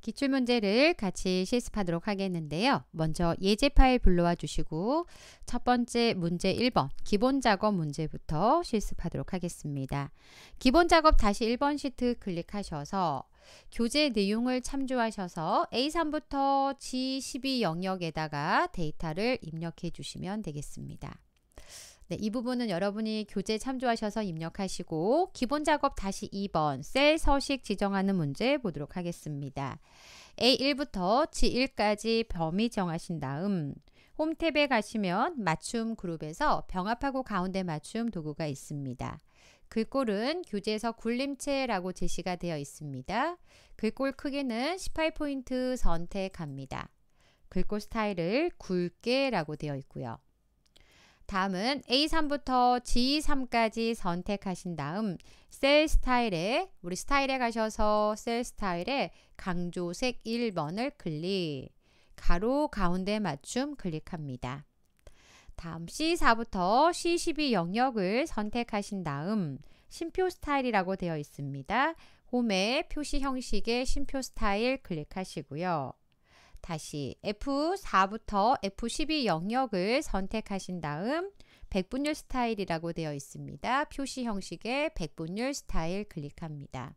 기출문제를 같이 실습하도록 하겠는데요. 먼저 예제 파일 불러와 주시고 첫 번째 문제 1번 기본 작업 문제부터 실습하도록 하겠습니다. 기본 작업 다시 1번 시트 클릭하셔서 교재 내용을 참조하셔서 A3부터 G12 영역에다가 데이터를 입력해 주시면 되겠습니다. 네, 이 부분은 여러분이 교재 참조하셔서 입력하시고 기본 작업 다시 2번 셀 서식 지정하는 문제 보도록 하겠습니다. A1부터 G1까지 범위 정하신 다음 홈 탭에 가시면 맞춤 그룹에서 병합하고 가운데 맞춤 도구가 있습니다. 글꼴은 교재에서 굴림체라고 제시가 되어 있습니다. 글꼴 크기는 18포인트 선택합니다. 글꼴 스타일을 굵게라고 되어 있고요. 다음은 A3부터 G3까지 선택하신 다음 셀 스타일에 우리 스타일에 가셔서 셀 스타일에 강조색 1번을 클릭 가로 가운데 맞춤 클릭합니다. 다음 C4부터 C12 영역을 선택하신 다음 심표 스타일이라고 되어 있습니다. 홈에 표시 형식의 심표 스타일 클릭하시고요. 다시 F4부터 F12 영역을 선택하신 다음 백분율 스타일이라고 되어 있습니다. 표시 형식의 백분율 스타일 클릭합니다.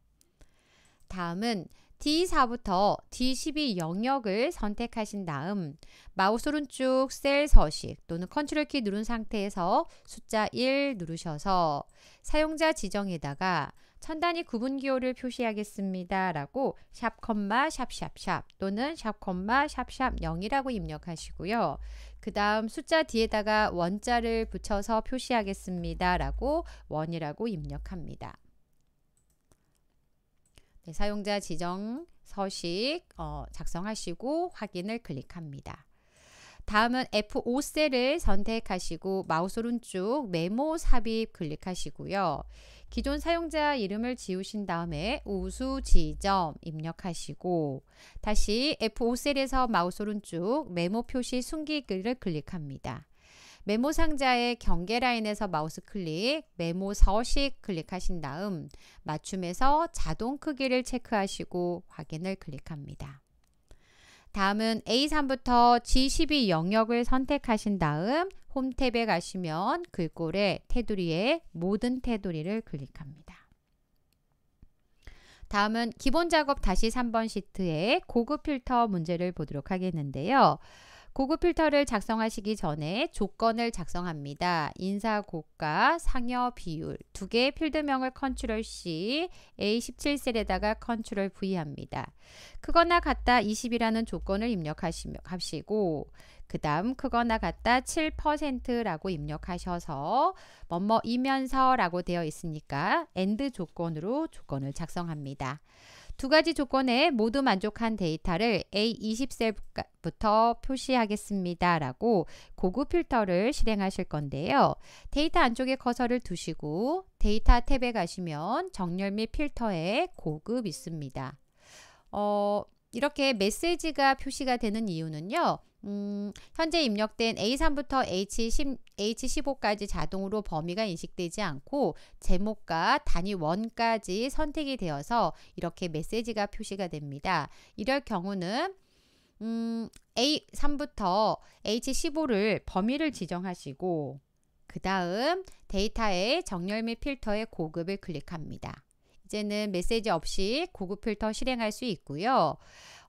다음은 D4부터 D12 영역을 선택하신 다음 마우스 오른쪽 셀 서식 또는 컨트롤 키 누른 상태에서 숫자 1 누르셔서 사용자 지정에다가 천단위 구분 기호를 표시하겠습니다. 라고 샵 콤마 샵샵샵 또는 샵 콤마 샵샵 0이라고 입력하시고요. 그 다음 숫자 뒤에다가 원자를 붙여서 표시하겠습니다. 라고 원이라고 입력합니다. 네, 사용자 지정 서식 어, 작성하시고 확인을 클릭합니다. 다음은 F5셀을 선택하시고 마우스 오른쪽 메모 삽입 클릭하시고요. 기존 사용자 이름을 지우신 다음에 우수 지점 입력하시고 다시 F5셀에서 마우스 오른쪽 메모 표시 숨기기를 클릭합니다. 메모 상자의 경계 라인에서 마우스 클릭, 메모 서식 클릭하신 다음 맞춤에서 자동 크기를 체크하시고 확인을 클릭합니다. 다음은 A3부터 G12 영역을 선택하신 다음 홈 탭에 가시면 글꼴에 테두리에 모든 테두리를 클릭합니다. 다음은 기본 작업 다시 3번 시트에 고급 필터 문제를 보도록 하겠는데요. 고급 필터를 작성하시기 전에 조건을 작성합니다. 인사 고가, 상여 비율 두 개의 필드명을 컨트롤 C, A17셀에다가 컨트롤 V 합니다. 크거나 같다 20이라는 조건을 입력하시고 그 다음 크거나 같다 7%라고 입력하셔서 뭐 뭐이면서 라고 되어 있으니까 AND 조건으로 조건을 작성합니다. 두 가지 조건에 모두 만족한 데이터를 A20셀부터 표시하겠습니다. 라고 고급 필터를 실행하실 건데요. 데이터 안쪽에 커서를 두시고 데이터 탭에 가시면 정렬 및 필터에 고급 있습니다. 어, 이렇게 메시지가 표시가 되는 이유는요. 음, 현재 입력된 A3부터 H10, H15까지 자동으로 범위가 인식되지 않고 제목과 단위 원까지 선택이 되어서 이렇게 메시지가 표시가 됩니다. 이럴 경우는 음, A3부터 H15를 범위를 지정하시고 그 다음 데이터의 정렬 및 필터의 고급을 클릭합니다. 이제는 메시지 없이 고급 필터 실행할 수 있고요.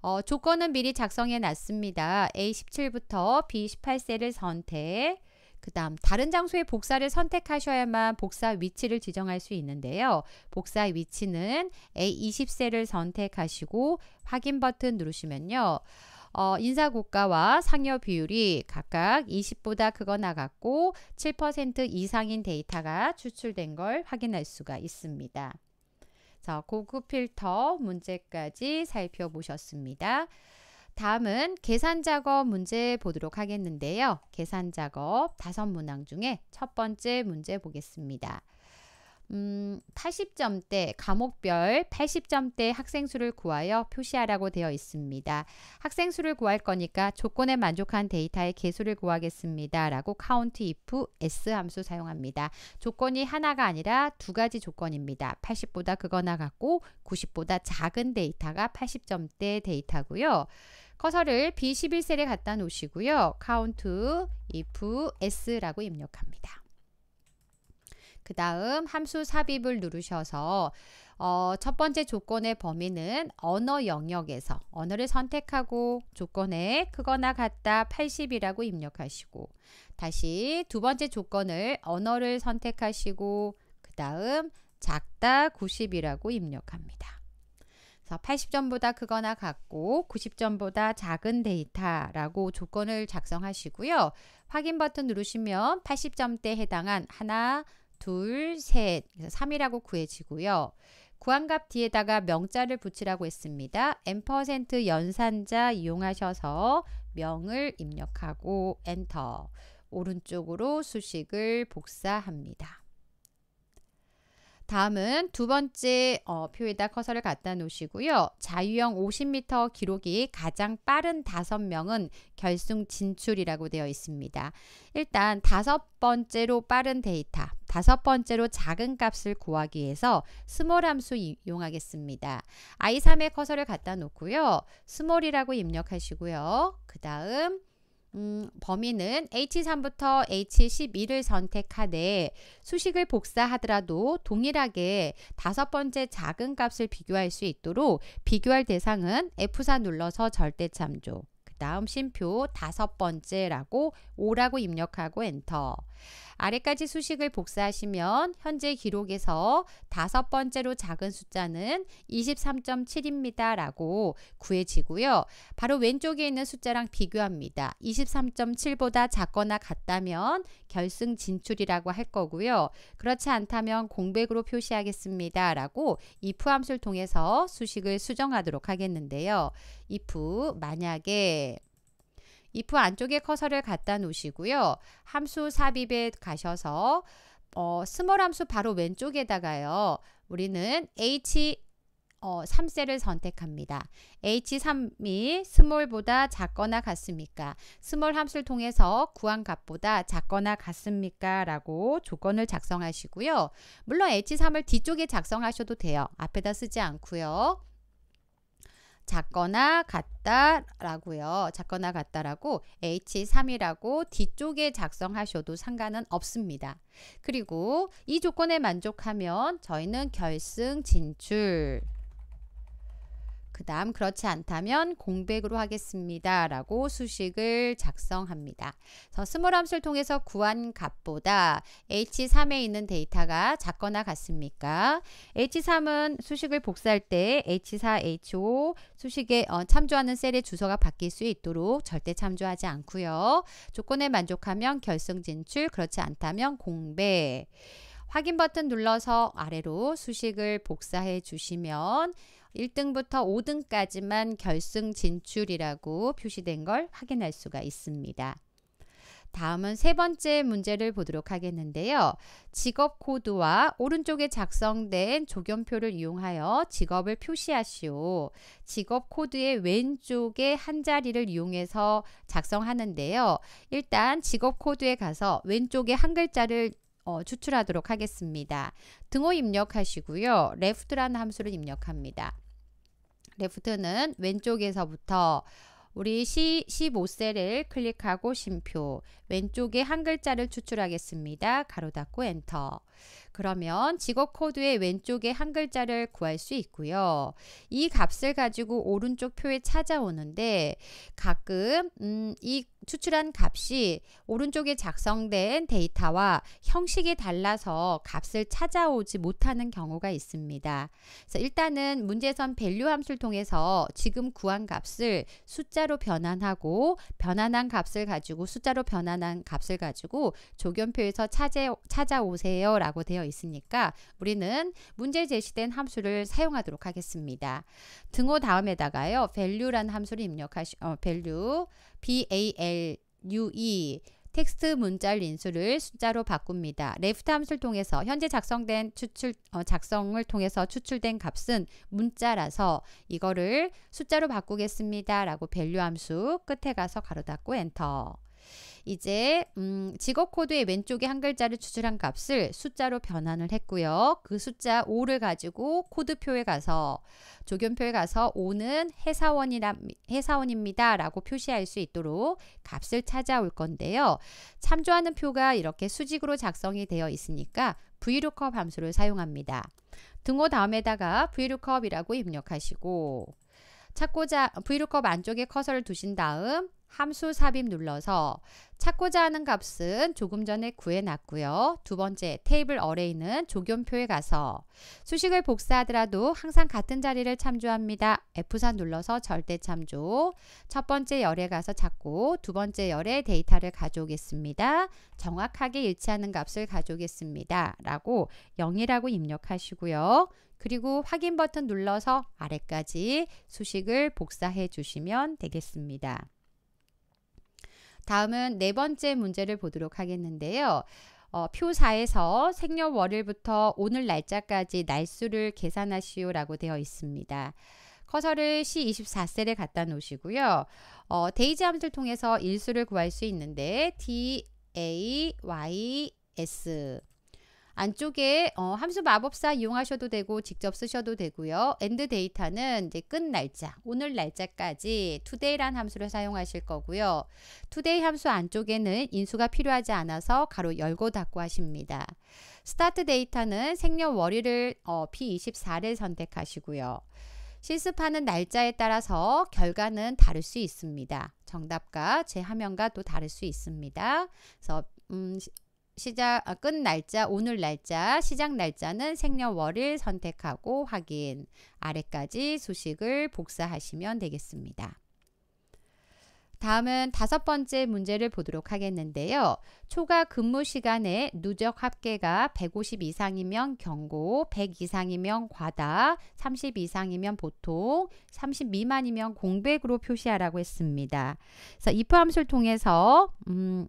어, 조건은 미리 작성해 놨습니다. A17부터 B18셀을 선택, 그 다음 다른 장소에 복사를 선택하셔야만 복사 위치를 지정할 수 있는데요. 복사 위치는 A20셀을 선택하시고 확인 버튼 누르시면요. 어, 인사고가와 상여 비율이 각각 20보다 크거나 같고 7% 이상인 데이터가 추출된 걸 확인할 수가 있습니다. 자, 고급 필터 문제까지 살펴보셨습니다. 다음은 계산 작업 문제 보도록 하겠는데요. 계산 작업 다섯 문항 중에 첫 번째 문제 보겠습니다. 음, 80점대 과목별 80점대 학생 수를 구하여 표시하라고 되어 있습니다. 학생 수를 구할 거니까 조건에 만족한 데이터의 개수를 구하겠습니다. 라고 count if s 함수 사용합니다. 조건이 하나가 아니라 두 가지 조건입니다. 80보다 그거나 같고 90보다 작은 데이터가 80점대 데이터고요. 커서를 B11셀에 갖다 놓으시고요. count if s라고 입력합니다. 그 다음 함수 삽입을 누르셔서 어, 첫 번째 조건의 범위는 언어 영역에서 언어를 선택하고 조건에 크거나 같다 80이라고 입력하시고 다시 두 번째 조건을 언어를 선택하시고 그 다음 작다 90이라고 입력합니다. 80점보다 크거나 같고 90점보다 작은 데이터라고 조건을 작성하시고요. 확인 버튼 누르시면 80점대에 해당한 하나, 둘, 셋, 그래서 3이라고 구해지고요. 구한값 뒤에다가 명자를 붙이라고 했습니다. n% 연산자 이용하셔서 명을 입력하고 엔터. 오른쪽으로 수식을 복사합니다. 다음은 두 번째 어, 표에다 커서를 갖다 놓으시고요. 자유형 50m 기록이 가장 빠른 다섯 명은 결승 진출이라고 되어 있습니다. 일단 다섯 번째로 빠른 데이터, 다섯 번째로 작은 값을 구하기 위해서 스몰 함수 이용하겠습니다. i3의 커서를 갖다 놓고요. 스몰이라고 입력하시고요. 그 다음 음, 범위는 H3부터 H12를 선택하되 수식을 복사하더라도 동일하게 다섯 번째 작은 값을 비교할 수 있도록 비교할 대상은 F4 눌러서 절대 참조 그 다음 심표 다섯 번째라고 5라고 입력하고 엔터 아래까지 수식을 복사하시면 현재 기록에서 다섯 번째로 작은 숫자는 23.7입니다. 라고 구해지고요. 바로 왼쪽에 있는 숫자랑 비교합니다. 23.7보다 작거나 같다면 결승 진출이라고 할 거고요. 그렇지 않다면 공백으로 표시하겠습니다. 라고 if 함수를 통해서 수식을 수정하도록 하겠는데요. if 만약에 if 안쪽에 커서를 갖다 놓으시고요. 함수 삽입에 가셔서 어, 스몰 함수 바로 왼쪽에다가요. 우리는 h 어, 3셀을 선택합니다. H3이 스몰보다 작거나 같습니까? 스몰 함수를 통해서 구한 값보다 작거나 같습니까? 라고 조건을 작성하시고요. 물론 H3을 뒤쪽에 작성하셔도 돼요. 앞에다 쓰지 않고요. 작거나 같다라고요. 작거나 같다라고 H3이라고 뒤쪽에 작성하셔도 상관은 없습니다. 그리고 이 조건에 만족하면 저희는 결승 진출 그 다음 그렇지 않다면 공백으로 하겠습니다. 라고 수식을 작성합니다. 그래서 스몰 함수를 통해서 구한 값보다 H3에 있는 데이터가 작거나 같습니까? H3은 수식을 복사할 때 H4, H5 수식에 어, 참조하는 셀의 주소가 바뀔 수 있도록 절대 참조하지 않고요. 조건에 만족하면 결승 진출, 그렇지 않다면 공백. 확인 버튼 눌러서 아래로 수식을 복사해 주시면 1등부터 5등까지만 결승 진출이라고 표시된 걸 확인할 수가 있습니다. 다음은 세 번째 문제를 보도록 하겠는데요. 직업 코드와 오른쪽에 작성된 조견표를 이용하여 직업을 표시하시오. 직업 코드의 왼쪽에 한 자리를 이용해서 작성하는데요. 일단 직업 코드에 가서 왼쪽에 한 글자를 어, 추출하도록 하겠습니다. 등호 입력하시고요. left라는 함수를 입력합니다. left는 왼쪽에서부터 우리 C, 15셀을 클릭하고 심표 왼쪽에 한 글자를 추출하겠습니다. 가로 닫고 엔터 그러면 직업 코드의 왼쪽에 한 글자를 구할 수 있고요. 이 값을 가지고 오른쪽 표에 찾아오는데 가끔 음, 이 추출한 값이 오른쪽에 작성된 데이터와 형식이 달라서 값을 찾아오지 못하는 경우가 있습니다. 그래서 일단은 문제선 밸류 함수를 통해서 지금 구한 값을 숫자로 변환하고 변환한 값을 가지고 숫자로 변환한 값을 가지고 조견표에서 찾아, 찾아오세요 라고 되어 있으니까 우리는 문제 제시된 함수를 사용하도록 하겠습니다. 등호 다음에다가요 밸류 l 라는 함수를 입력하시 어, 밸류 b a l R, U, E 텍스트 문자를 인수를 숫자로 바꿉니다. 레프트 함수를 통해서 현재 작성된 추출 어, 작성을 통해서 추출된 값은 문자라서 이거를 숫자로 바꾸겠습니다라고 밸류 함수 끝에 가서 가로 닫고 엔터. 이제 음, 직업 코드의 왼쪽에 한 글자를 추출한 값을 숫자로 변환을 했고요. 그 숫자 5를 가지고 코드표에 가서 조견표에 가서 5는 회사원이라 회사원입니다. 라고 표시할 수 있도록 값을 찾아올 건데요. 참조하는 표가 이렇게 수직으로 작성이 되어 있으니까 vlookup 함수를 사용합니다. 등호 다음에다가 vlookup이라고 입력하시고 찾고자 vlookup 안쪽에 커서를 두신 다음 함수 삽입 눌러서 찾고자 하는 값은 조금 전에 구해놨고요. 두 번째 테이블 어레이는 조견표에 가서 수식을 복사하더라도 항상 같은 자리를 참조합니다. F4 눌러서 절대 참조 첫 번째 열에 가서 찾고 두 번째 열에 데이터를 가져오겠습니다. 정확하게 일치하는 값을 가져오겠습니다. 라고 0이라고 입력하시고요. 그리고 확인 버튼 눌러서 아래까지 수식을 복사해 주시면 되겠습니다. 다음은 네 번째 문제를 보도록 하겠는데요. 어, 표 4에서 생년월일부터 오늘 날짜까지 날수를 계산하시오라고 되어 있습니다. 커서를 C24셀에 갖다 놓으시고요. 어, 데이지 함수를 통해서 일수를 구할 수 있는데 D, A, Y, S 안쪽에 어, 함수 마법사 이용하셔도 되고 직접 쓰셔도 되고요. 엔드 데이터는 이제 끝 날짜, 오늘 날짜까지 투데이란 함수를 사용하실 거고요. 투데이 함수 안쪽에는 인수가 필요하지 않아서 가로 열고 닫고 하십니다. 스타트 데이터는 생년월일을 어, P24를 선택하시고요. 실습하는 날짜에 따라서 결과는 다를 수 있습니다. 정답과 제 화면과 또 다를 수 있습니다. 그래서 음, 시작 아, 끝 날짜 오늘 날짜 시작 날짜는 생년월일 선택하고 확인 아래까지 수식을 복사하시면 되겠습니다. 다음은 다섯 번째 문제를 보도록 하겠는데요. 초과 근무 시간에 누적 합계가 150 이상이면 경고, 100 이상이면 과다, 30 이상이면 보통, 30 미만이면 공백으로 표시하라고 했습니다. 그래서 if 함수를 통해서 음,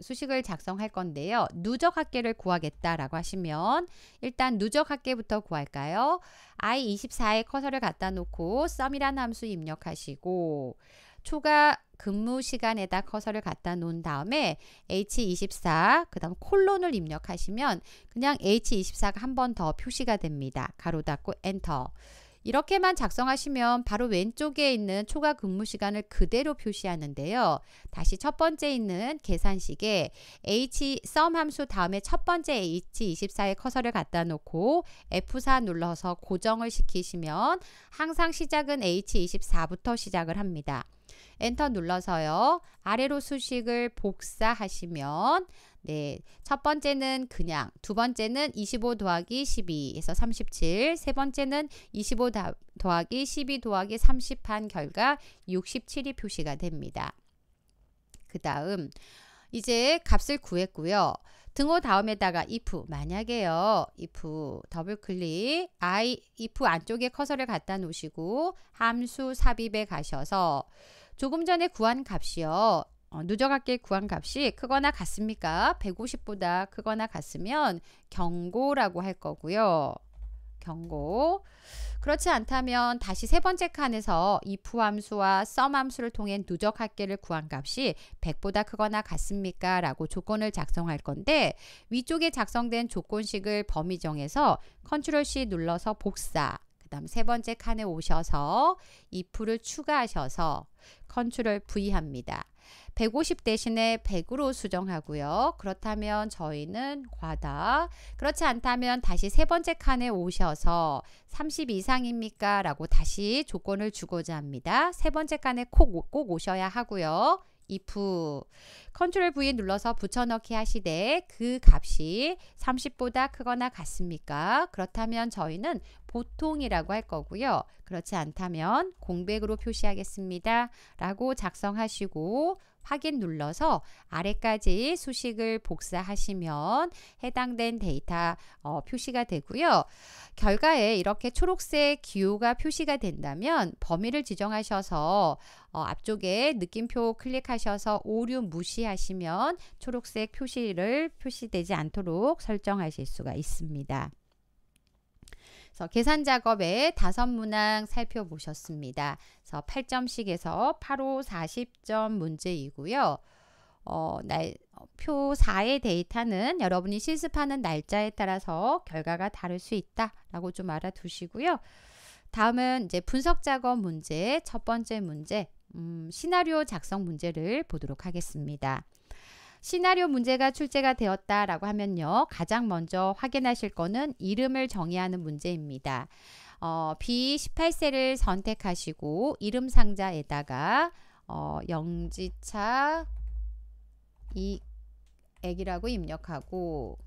수식을 작성할 건데요. 누적 합계를 구하겠다라고 하시면 일단 누적 합계부터 구할까요? i24에 커서를 갖다 놓고 sum이라는 함수 입력하시고 초과 근무 시간에다 커서를 갖다 놓은 다음에 H24 그 다음 콜론을 입력하시면 그냥 H24가 한 번 더 표시가 됩니다. 가로 닫고 엔터 이렇게만 작성하시면 바로 왼쪽에 있는 초과 근무 시간을 그대로 표시하는데요. 다시 첫 번째 있는 계산식에 h 썸 함수 다음에 첫 번째 h24에 커서를 갖다 놓고 F4 눌러서 고정을 시키시면 항상 시작은 h24부터 시작을 합니다. 엔터 눌러서요. 아래로 수식을 복사하시면 네, 첫 번째는 그냥, 두 번째는 25 더하기 12에서 37, 세 번째는 25 더하기 12 더하기 30 한 결과 67이 표시가 됩니다. 그 다음 이제 값을 구했고요. 등호 다음에다가 if 만약에요. if 더블 클릭 i if 안쪽에 커서를 갖다 놓으시고 함수 삽입에 가셔서 조금 전에 구한 값이요. 어, 누적합계 구한 값이 크거나 같습니까? 150보다 크거나 같으면 경고라고 할 거고요. 경고. 그렇지 않다면 다시 세 번째 칸에서 if 함수와 sum 함수를 통해 누적 합계를 구한 값이 100보다 크거나 같습니까? 라고 조건을 작성할 건데 위쪽에 작성된 조건식을 범위 정해서 Ctrl C 눌러서 복사 다음 세 번째 칸에 오셔서 if를 추가하셔서 컨트롤 V 합니다. 150 대신에 100으로 수정하고요. 그렇다면 저희는 과다. 그렇지 않다면 다시 세 번째 칸에 오셔서 30 이상입니까? 라고 다시 조건을 주고자 합니다. 세 번째 칸에 꼭, 꼭 오셔야 하고요. if ctrl V 눌러서 붙여넣기 하시되 그 값이 30보다 크거나 같습니까? 그렇다면 저희는 보통이라고 할 거고요. 그렇지 않다면 공백으로 표시하겠습니다. 라고 작성하시고 확인 눌러서 아래까지 수식을 복사하시면 해당된 데이터 어, 표시가 되고요. 결과에 이렇게 초록색 기호가 표시가 된다면 범위를 지정하셔서 어, 앞쪽에 느낌표 클릭하셔서 오류 무시하시면 초록색 표시를 표시되지 않도록 설정하실 수가 있습니다. 그래서 계산 작업의 다섯 문항 살펴보셨습니다. 그래서 8점씩에서 8호 40점 문제이고요. 어, 날, 어, 표 4의 데이터는 여러분이 실습하는 날짜에 따라서 결과가 다를 수 있다라고 좀 알아두시고요. 다음은 이제 분석 작업 문제 첫 번째 문제 음, 시나리오 작성 문제를 보도록 하겠습니다. 시나리오 문제가 출제가 되었다라고 하면요. 가장 먼저 확인하실 거는 이름을 정의하는 문제입니다. 어, B18세를 선택하시고 이름 상자에다가 어, 영지차 이 액이라고 입력하고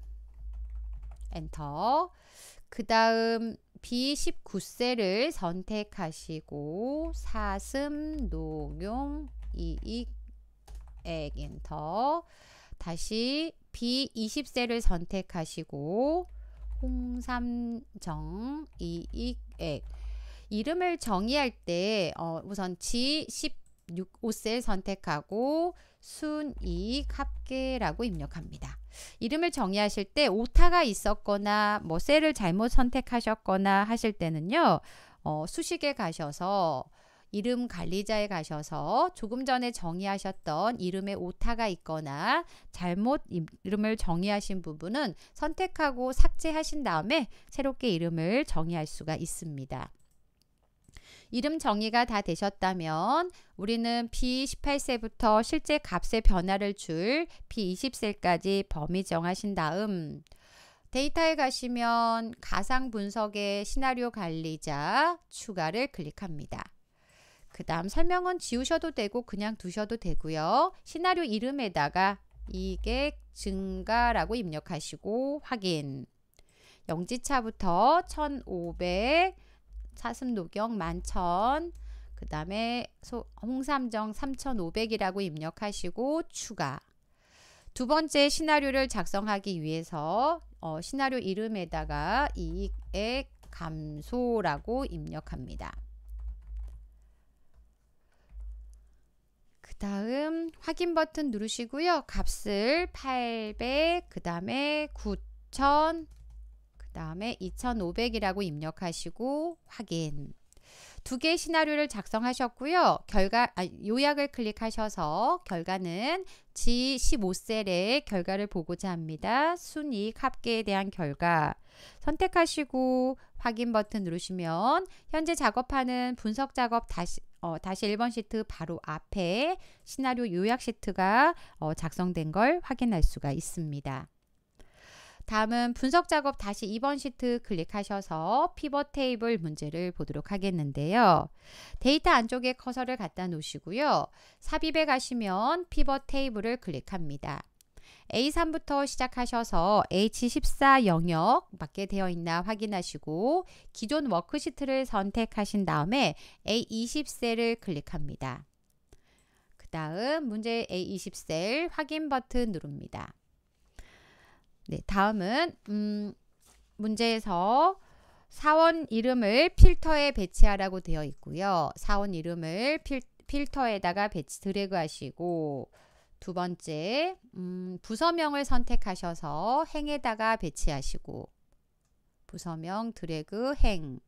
엔터 그 다음 B19세를 선택하시고 사슴, 녹용, 이익, 엑 엔터 다시 B20세를 선택하시고 홍삼정 이익액 이름을 정의할 때 어, 우선 G15셀 선택하고 순이익 합계라고 입력합니다. 이름을 정의하실 때 오타가 있었거나 뭐 셀을 잘못 선택하셨거나 하실 때는요. 어, 수식에 가셔서 이름 관리자에 가셔서 조금 전에 정의하셨던 이름에 오타가 있거나 잘못 이름을 정의하신 부분은 선택하고 삭제하신 다음에 새롭게 이름을 정의할 수가 있습니다. 이름 정의가 다 되셨다면 우리는 B18세부터 실제 값의 변화를 줄 B20세까지 범위 정하신 다음 데이터에 가시면 가상 분석의 시나리오 관리자 추가를 클릭합니다. 그 다음 설명은 지우셔도 되고 그냥 두셔도 되고요. 시나리오 이름에다가 이게 증가라고 입력하시고 확인 영지차부터 1500 사슴노경 11,000그 다음에 홍삼정 3,500이라고 입력하시고 추가 두 번째 시나리오를 작성하기 위해서 어, 시나리오 이름에다가 이익액 감소라고 입력합니다. 다음 확인 버튼 누르시고요. 값을 800, 그 다음에 9000, 그 다음에 2500이라고 입력하시고 확인. 두 개의 시나리오를 작성하셨고요. 결과 아, 요약을 클릭하셔서 결과는 G15셀의 결과를 보고자 합니다. 순이익 합계에 대한 결과 선택하시고 확인 버튼 누르시면 현재 작업하는 분석 작업 다시 어, 다시 1번 시트 바로 앞에 시나리오 요약 시트가 어, 작성된 걸 확인할 수가 있습니다. 다음은 분석 작업 다시 2번 시트 클릭하셔서 피벗 테이블 문제를 보도록 하겠는데요. 데이터 안쪽에 커서를 갖다 놓으시고요. 삽입에 가시면 피벗 테이블을 클릭합니다. A3부터 시작하셔서 H14 영역 맞게 되어 있나 확인하시고 기존 워크시트를 선택하신 다음에 A20셀을 클릭합니다. 그 다음 문제 A20셀 확인 버튼 누릅니다. 네, 다음은 음, 문제에서 사원 이름을 필터에 배치하라고 되어 있고요. 사원 이름을 필, 필터에다가 배치 드래그 하시고 두 번째, 음, 부서명을 선택하셔서 행에다가 배치하시고 부서명 드래그 행.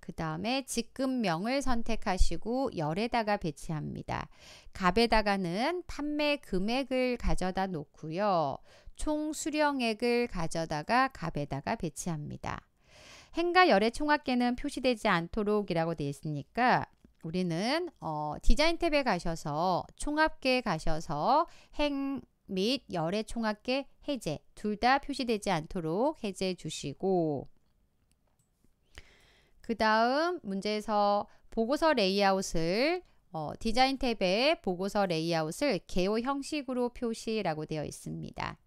그 다음에 직급명을 선택하시고 열에다가 배치합니다. 갑에다가는 판매 금액을 가져다 놓고요. 총 수령액을 가져다가 갑에다가 배치합니다. 행과 열의 총합계는 표시되지 않도록이라고 되어 있으니까 우리는 어, 디자인 탭에 가셔서 총합계에 가셔서 행 및 열의 총합계 해제 둘 다 표시되지 않도록 해제해 주시고 그 다음 문제에서 보고서 레이아웃을 어, 디자인 탭에 보고서 레이아웃을 개호 형식으로 표시라고 되어 있습니다.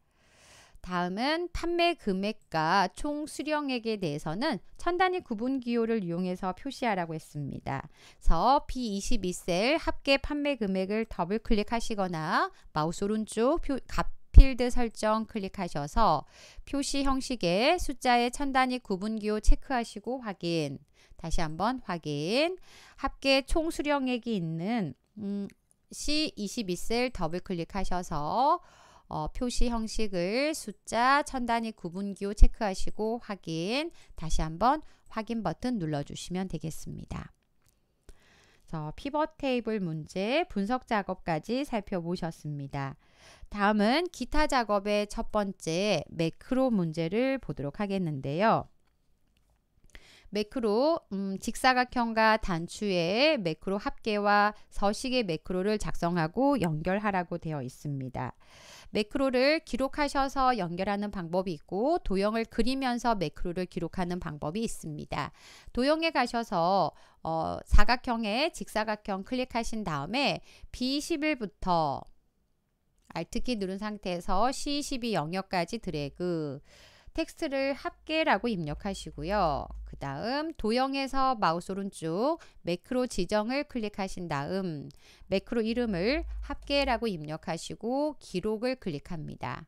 다음은 판매 금액과 총 수령액에 대해서는 천 단위 구분 기호를 이용해서 표시하라고 했습니다. 그래서 B22셀 합계 판매 금액을 더블 클릭하시거나 마우스 오른쪽 표, 값 필드 설정 클릭하셔서 표시 형식의 숫자의 천 단위 구분 기호 체크하시고 확인. 다시 한번 확인. 합계 총 수령액이 있는 음, C22셀 더블 클릭하셔서 어, 표시 형식을 숫자 천 단위 구분기호 체크하시고 확인 다시 한번 확인 버튼 눌러주시면 되겠습니다. 그래서 피벗 테이블 문제 분석 작업까지 살펴보셨습니다. 다음은 기타 작업의 첫 번째 매크로 문제를 보도록 하겠는데요. 매크로, 음, 직사각형과 단추의 매크로 합계와 서식의 매크로를 작성하고 연결하라고 되어 있습니다. 매크로를 기록하셔서 연결하는 방법이 있고 도형을 그리면서 매크로를 기록하는 방법이 있습니다. 도형에 가셔서 어, 사각형에 직사각형 클릭하신 다음에 B11부터 Alt키 누른 상태에서 C12 영역까지 드래그 텍스트를 합계라고 입력하시고요. 그 다음 도형에서 마우스 오른쪽 매크로 지정을 클릭하신 다음 매크로 이름을 합계라고 입력하시고 기록을 클릭합니다.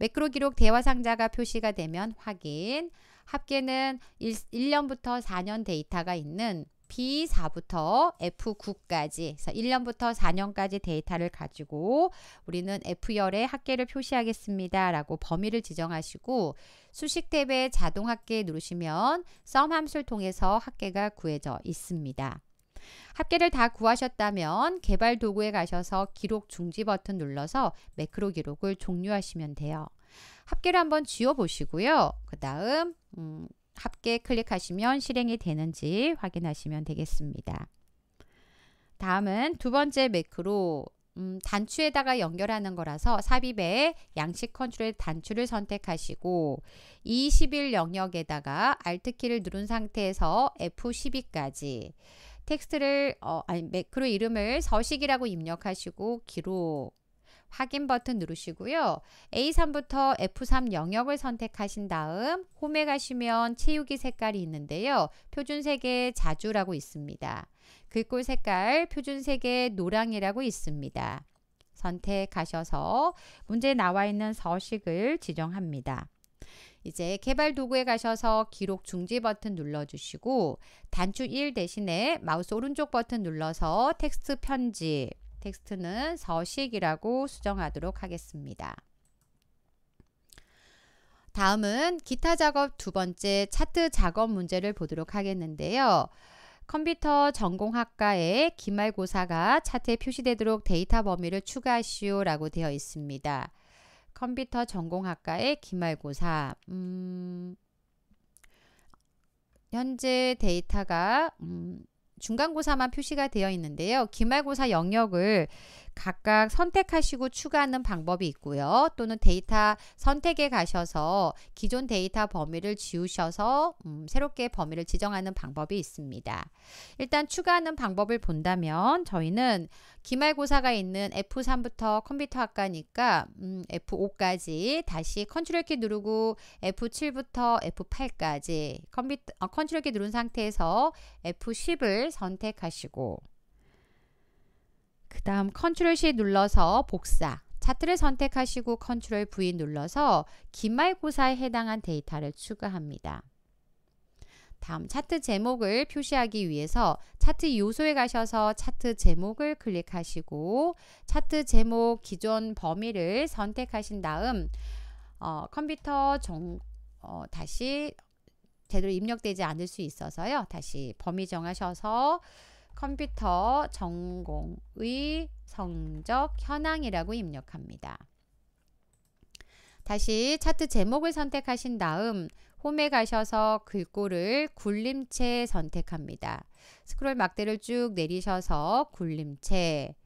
매크로 기록 대화 상자가 표시가 되면 확인 합계는 1, 년부터 4년 데이터가 있는 B4부터 F9까지 1년부터 4년까지 데이터를 가지고 우리는 F열의 학계를 표시하겠습니다. 라고 범위를 지정하시고 수식 탭에 자동 학계 누르시면 썸 함수를 통해서 학계가 구해져 있습니다. 합계를 다 구하셨다면 개발 도구에 가셔서 기록 중지 버튼 눌러서 매크로 기록을 종료하시면 돼요. 합계를 한번 지워보시고요. 그 다음 음, 합계 클릭하시면 실행이 되는지 확인하시면 되겠습니다. 다음은 두 번째 매크로 음, 단추에다가 연결하는 거라서 삽입에 양식 컨트롤 단추를 선택하시고 21 영역에다가 Alt 키를 누른 상태에서 F12까지 텍스트를 어, 아니 매크로 이름을 서식이라고 입력하시고 기록 확인 버튼 누르시고요. A3부터 F3 영역을 선택하신 다음 홈에 가시면 채우기 색깔이 있는데요. 표준색에 자주라고 있습니다. 글꼴 색깔 표준색에 노랑이라고 있습니다. 선택하셔서 문제에 나와 있는 서식을 지정합니다. 이제 개발 도구에 가셔서 기록 중지 버튼 눌러주시고 단추 1 대신에 마우스 오른쪽 버튼 눌러서 텍스트 편집 텍스트는 서식이라고 수정하도록 하겠습니다. 다음은 기타 작업 두 번째 차트 작업 문제를 보도록 하겠는데요. 컴퓨터 전공학과의 기말고사가 차트에 표시되도록 데이터 범위를 추가하시오 라고 되어 있습니다. 컴퓨터 전공학과의 기말고사 음, 현재 데이터가 음, 중간고사만 표시가 되어 있는데요. 기말고사 영역을 각각 선택하시고 추가하는 방법이 있고요. 또는 데이터 선택에 가셔서 기존 데이터 범위를 지우셔서 음, 새롭게 범위를 지정하는 방법이 있습니다. 일단 추가하는 방법을 본다면 저희는 기말고사가 있는 F3부터 컴퓨터학과니까 음, F5까지 다시 컨트롤 키 누르고 F7부터 F8까지 컴퓨터 어, 컨트롤 키 누른 상태에서 F10을 선택하시고 그 다음 컨트롤 C 눌러서 복사 차트를 선택하시고 컨트롤 V 눌러서 기말고사에 해당한 데이터를 추가합니다. 다음 차트 제목을 표시하기 위해서 차트 요소에 가셔서 차트 제목을 클릭하시고 차트 제목 기존 범위를 선택하신 다음 어, 컴퓨터 정, 어, 다시 제대로 입력되지 않을 수 있어서요. 다시 범위 정하셔서 컴퓨터 전공의 성적 현황이라고 입력합니다. 다시 차트 제목을 선택하신 다음 홈에 가셔서 글꼴을 굴림체 선택합니다. 스크롤 막대를 쭉 내리셔서 굴림체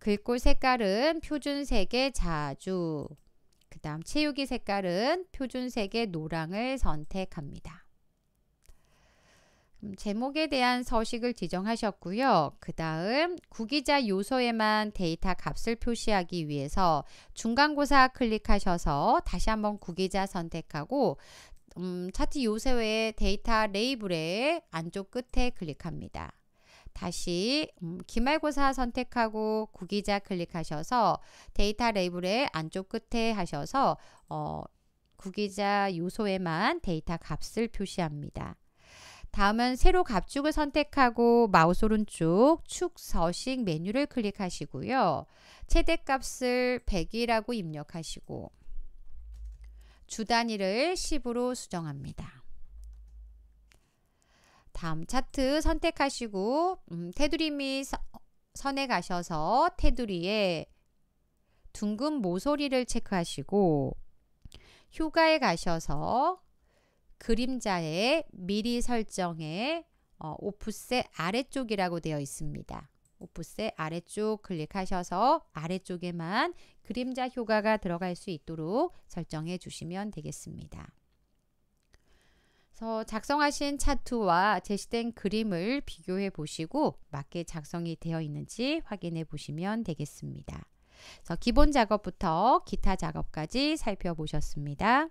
글꼴 색깔은 표준색의 자주 그 다음 채우기 색깔은 표준색의 노랑을 선택합니다. 음, 제목에 대한 서식을 지정하셨고요. 그 다음 구기자 요소에만 데이터 값을 표시하기 위해서 중간고사 클릭하셔서 다시 한번 구기자 선택하고 음, 차트 요새 외 데이터 레이블의 안쪽 끝에 클릭합니다. 다시 음, 기말고사 선택하고 구기자 클릭하셔서 데이터 레이블의 안쪽 끝에 하셔서 어, 구기자 요소에만 데이터 값을 표시합니다. 다음은 새로 값축을 선택하고 마우스 오른쪽 축 서식 메뉴를 클릭하시고요. 최대값을 100이라고 입력하시고 주 단위를 10으로 수정합니다. 다음 차트 선택하시고 음, 테두리 및 선에 가셔서 테두리에 둥근 모서리를 체크하시고 휴가에 가셔서 그림자의 미리 설정의 어, 오프셋 아래쪽이라고 되어 있습니다. 오프셋 아래쪽 클릭하셔서 아래쪽에만 그림자 효과가 들어갈 수 있도록 설정해 주시면 되겠습니다. 그래서 작성하신 차트와 제시된 그림을 비교해 보시고 맞게 작성이 되어 있는지 확인해 보시면 되겠습니다. 그래서 기본 작업부터 기타 작업까지 살펴보셨습니다.